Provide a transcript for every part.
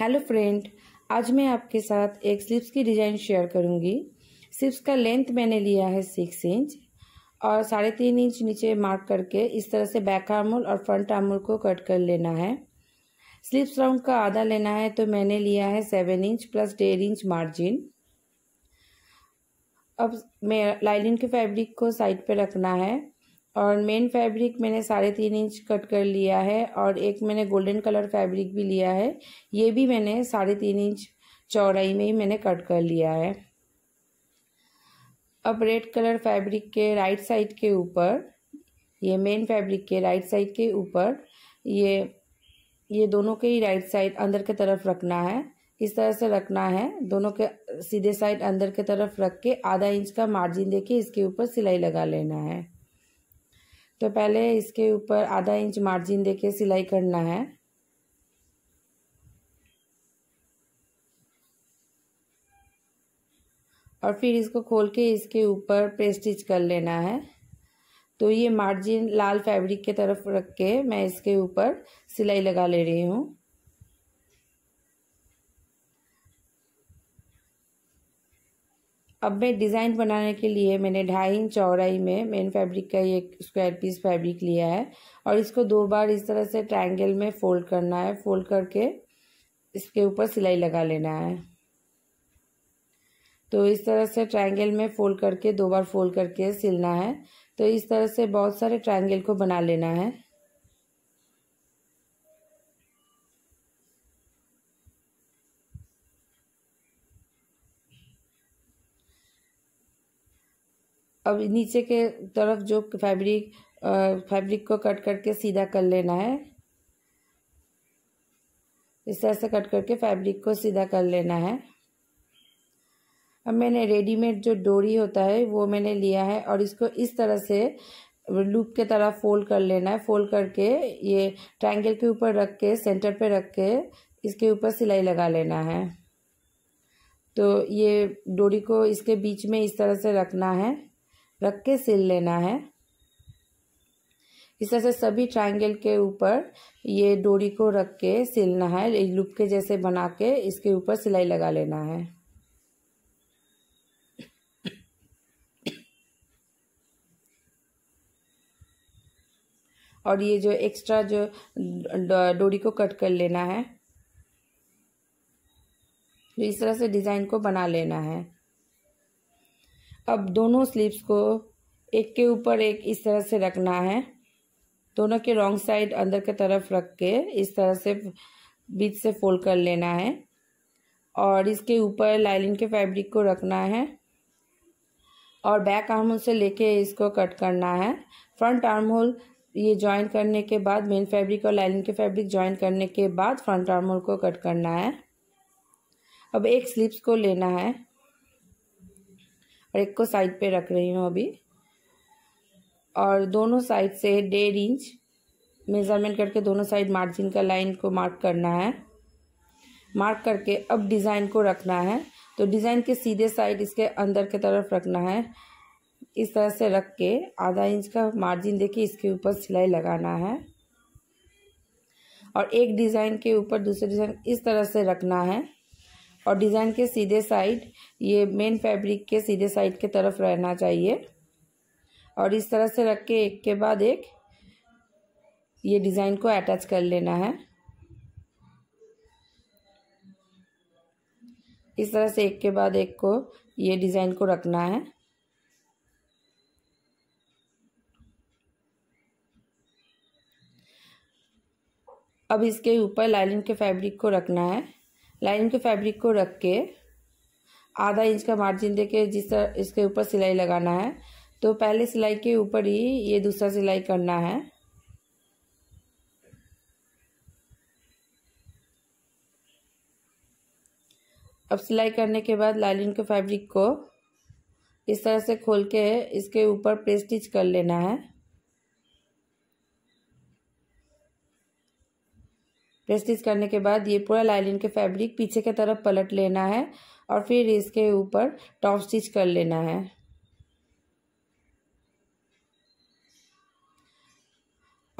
hello friend आज मैं आपके साथ एक स्लिप्स की डिज़ाइन शेयर करूंगी स्लिप्स का लेंथ मैंने लिया है सिक्स इंच और साढ़े तीन इंच नीचे मार्क करके इस तरह से बैक आमूल और फ्रंट आमूल को कट कर लेना है स्लिप्स राउंड का आधा लेना है तो मैंने लिया है सेवन इंच प्लस डेढ़ इंच मार्जिन अब मैं लाइलिन के फैब्रिक को साइड पर रखना है और मेन फैब्रिक मैंने साढ़े तीन इंच कट कर लिया है और एक मैंने गोल्डन कलर फैब्रिक भी लिया है ये भी मैंने साढ़े तीन इंच चौड़ाई में ही मैंने कट कर लिया है अब रेड कलर फैब्रिक के राइट साइड के ऊपर ये मेन फैब्रिक के राइट साइड के ऊपर ये ये दोनों के ही राइट साइड अंदर के तरफ रखना है इस तरह से रखना है दोनों के सीधे साइड अंदर के तरफ रख के आधा इंच का मार्जिन देके इसके ऊपर सिलाई लगा लेना है तो पहले इसके ऊपर आधा इंच मार्जिन देके सिलाई करना है और फिर इसको खोल के इसके ऊपर प्रेस्टिच कर लेना है तो ये मार्जिन लाल फैब्रिक के तरफ रख के मैं इसके ऊपर सिलाई लगा ले रही हूँ अब मैं डिज़ाइन बनाने के लिए मैंने ढाई इंच चौड़ाई में मेन फैब्रिक का ये स्क्वायर पीस फैब्रिक लिया है और इसको दो बार इस तरह से ट्रायंगल में फोल्ड करना है फोल्ड करके इसके ऊपर सिलाई लगा लेना है तो इस तरह से ट्रायंगल में फोल्ड करके दो बार फोल्ड करके सिलना है तो इस तरह से बहुत सारे ट्राइंगल को बना लेना है अब नीचे के तरफ जो फैब्रिक फैब्रिक को कट करके सीधा कर लेना है इस तरह से कट करके फैब्रिक को सीधा कर लेना है अब मैंने रेडीमेड जो डोरी होता है वो मैंने लिया है और इसको इस तरह से लूप के तरह फोल्ड कर लेना है फोल्ड करके ये ट्रायंगल के ऊपर रख के सेंटर पे रख के इसके ऊपर सिलाई लगा लेना है तो ये डोरी को इसके बीच में इस तरह से रखना है रख के सिल लेना है इस तरह से सभी ट्रायंगल के ऊपर ये डोरी को रख के सिलना है लुप के जैसे बना के इसके ऊपर सिलाई लगा लेना है और ये जो एक्स्ट्रा जो डोरी को कट कर लेना है इस तरह से डिज़ाइन को बना लेना है अब दोनों स्लीव्स को एक के ऊपर एक इस तरह से रखना है दोनों के रॉन्ग साइड अंदर की तरफ रख के इस तरह से बीच से फोल्ड कर लेना है और इसके ऊपर लाइनिंग के फैब्रिक को रखना है और बैक आर्म होल से लेके इसको कट करना है फ्रंट आर्म होल ये ज्वाइन करने के बाद मेन फैब्रिक और लाइनिंग के फैब्रिक ज्वाइन करने के बाद फ्रंट आर्म होल को कट करना है अब एक स्लीप्स को लेना है और एक को साइड पे रख रही हूँ अभी और दोनों साइड से डेढ़ इंच मेज़रमेंट करके दोनों साइड मार्जिन का लाइन को मार्क करना है मार्क करके अब डिज़ाइन को रखना है तो डिज़ाइन के सीधे साइड इसके अंदर की तरफ रखना है इस तरह से रख के आधा इंच का मार्जिन देके इसके ऊपर सिलाई लगाना है और एक डिज़ाइन के ऊपर दूसरे डिज़ाइन इस तरह से रखना है और डिज़ाइन के सीधे साइड ये मेन फैब्रिक के सीधे साइड के तरफ रहना चाहिए और इस तरह से रख के एक के बाद एक ये डिज़ाइन को अटैच कर लेना है इस तरह से एक के बाद एक को ये डिज़ाइन को रखना है अब इसके ऊपर लाइलिन के फैब्रिक को रखना है लाइन के फैब्रिक को रख के आधा इंच का मार्जिन दे के जिस तरह इसके ऊपर सिलाई लगाना है तो पहले सिलाई के ऊपर ही ये दूसरा सिलाई करना है अब सिलाई करने के बाद लाइलिन के फैब्रिक को इस तरह से खोल के इसके ऊपर प्रेस्टिच कर लेना है प्रेस स्टिच करने के बाद ये पूरा लाइलिन के फैब्रिक पीछे की तरफ पलट लेना है और फिर इसके ऊपर टॉप स्टिच कर लेना है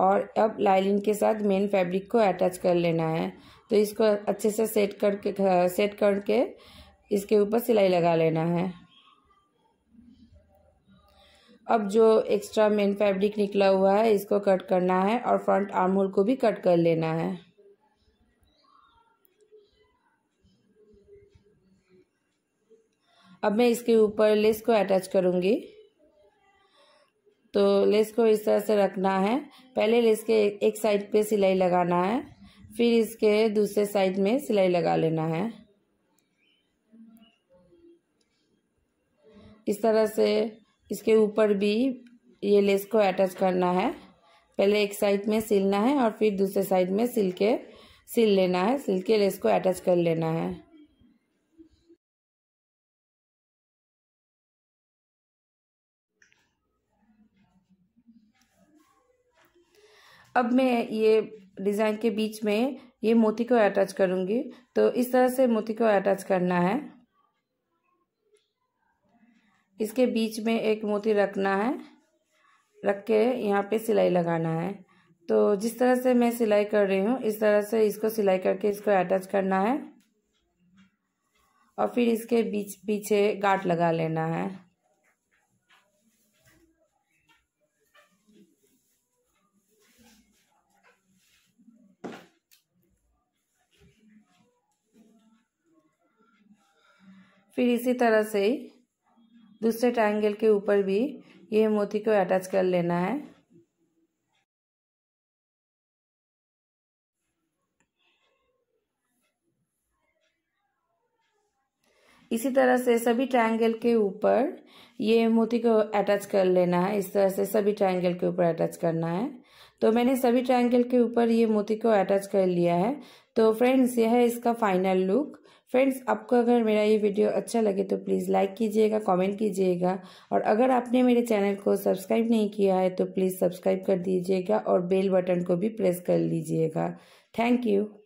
और अब लाइलिन के साथ मेन फैब्रिक को अटैच कर लेना है तो इसको अच्छे से सेट करके सेट करके इसके ऊपर सिलाई लगा लेना है अब जो एक्स्ट्रा मेन फैब्रिक निकला हुआ है इसको कट करना है और फ्रंट आर्म होल को भी कट कर लेना है अब मैं इसके ऊपर लेस को अटैच करूँगी तो लेस को इस तरह से रखना है पहले लेस के एक साइड पे सिलाई लगाना है फिर इसके दूसरे साइड में सिलाई लगा लेना है इस तरह से इसके ऊपर भी ये लेस को अटैच करना है पहले एक साइड में सिलना है और फिर दूसरे साइड में सिल के सिल लेना है सिल के लेस को अटैच कर लेना है अब मैं ये डिज़ाइन के बीच में ये मोती को अटैच करूँगी तो इस तरह से मोती को अटैच करना है इसके बीच में एक मोती रखना है रख के यहाँ पे सिलाई लगाना है तो जिस तरह से मैं सिलाई कर रही हूँ इस तरह से इसको सिलाई करके इसको अटैच करना है और फिर इसके बीच पीछे गांठ लगा लेना है फिर इसी तरह से दूसरे ट्रायंगल के ऊपर भी ये मोती को अटैच कर लेना है इसी तरह से सभी ट्रायंगल के ऊपर ये मोती को अटैच कर लेना है इस तरह से सभी ट्रायंगल के ऊपर अटैच करना है तो मैंने सभी ट्रायंगल के ऊपर ये मोती को अटैच कर लिया है तो फ्रेंड्स यह है इसका फाइनल लुक फ्रेंड्स आपको अगर मेरा ये वीडियो अच्छा लगे तो प्लीज़ लाइक कीजिएगा कमेंट कीजिएगा और अगर आपने मेरे चैनल को सब्सक्राइब नहीं किया है तो प्लीज़ सब्सक्राइब कर दीजिएगा और बेल बटन को भी प्रेस कर लीजिएगा थैंक यू